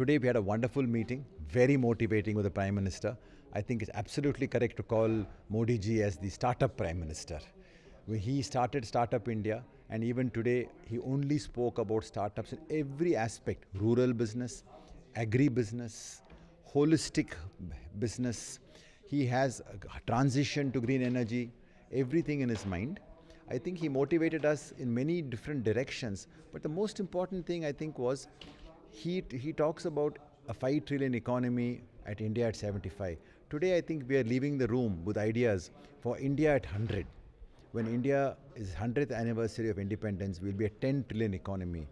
Today we had a wonderful meeting, very motivating with the Prime Minister. I think it's absolutely correct to call Modi ji as the startup Prime Minister. He started Startup India and even today he only spoke about startups in every aspect, rural business, agri-business, holistic business. He has transition to green energy, everything in his mind. I think he motivated us in many different directions. But the most important thing I think was he, he talks about a 5 trillion economy at India at 75. Today, I think we are leaving the room with ideas for India at 100. When India is 100th anniversary of independence, we'll be a 10 trillion economy.